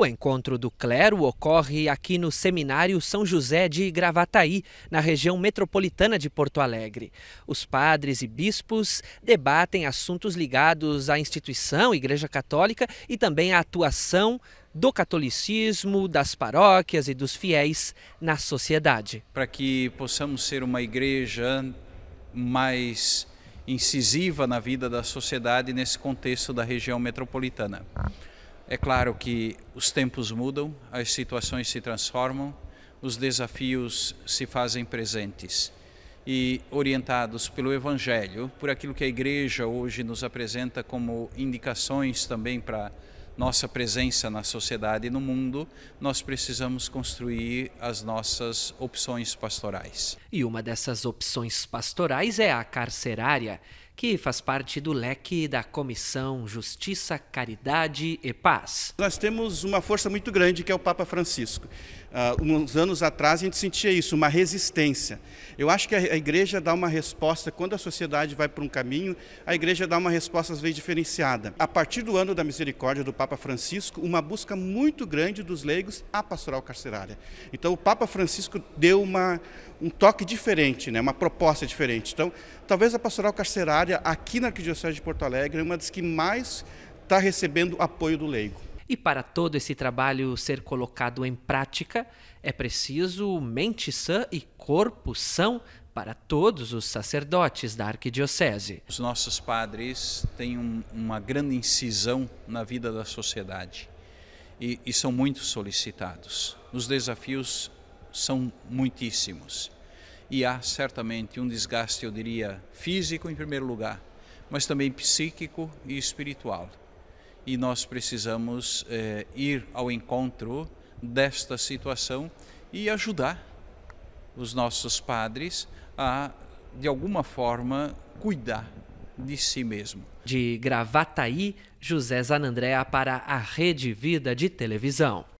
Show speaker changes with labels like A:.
A: O encontro do clero ocorre aqui no Seminário São José de Gravataí, na região metropolitana de Porto Alegre. Os padres e bispos debatem assuntos ligados à instituição, Igreja Católica e também à atuação do catolicismo, das paróquias e dos fiéis na sociedade.
B: Para que possamos ser uma igreja mais incisiva na vida da sociedade nesse contexto da região metropolitana. É claro que os tempos mudam, as situações se transformam, os desafios se fazem presentes. E orientados pelo Evangelho, por aquilo que a Igreja hoje nos apresenta como indicações também para nossa presença na sociedade e no mundo, nós precisamos construir as nossas opções pastorais. E uma dessas opções pastorais é a carcerária, que faz
A: parte do leque da Comissão Justiça, Caridade e Paz.
C: Nós temos uma força muito grande que é o Papa Francisco. Uh, uns anos atrás a gente sentia isso, uma resistência. Eu acho que a igreja dá uma resposta, quando a sociedade vai para um caminho, a igreja dá uma resposta às vezes diferenciada. A partir do ano da misericórdia do Papa Francisco, uma busca muito grande dos leigos à pastoral carcerária. Então o Papa Francisco deu uma, um toque diferente, né, uma proposta diferente. Então talvez a pastoral carcerária área aqui na Arquidiocese de Porto Alegre é uma das que mais está recebendo apoio do leigo. E para todo
A: esse trabalho ser colocado em prática, é preciso mente sã e
B: corpo são para todos os sacerdotes da arquidiocese. Os nossos padres têm um, uma grande incisão na vida da sociedade e, e são muito solicitados. Os desafios são muitíssimos e há certamente um desgaste, eu diria, físico em primeiro lugar, mas também psíquico e espiritual. E nós precisamos eh, ir ao encontro desta situação e ajudar os nossos padres a, de alguma forma, cuidar de si mesmo. De Gravataí, José Zanandréa para a Rede Vida de
A: Televisão.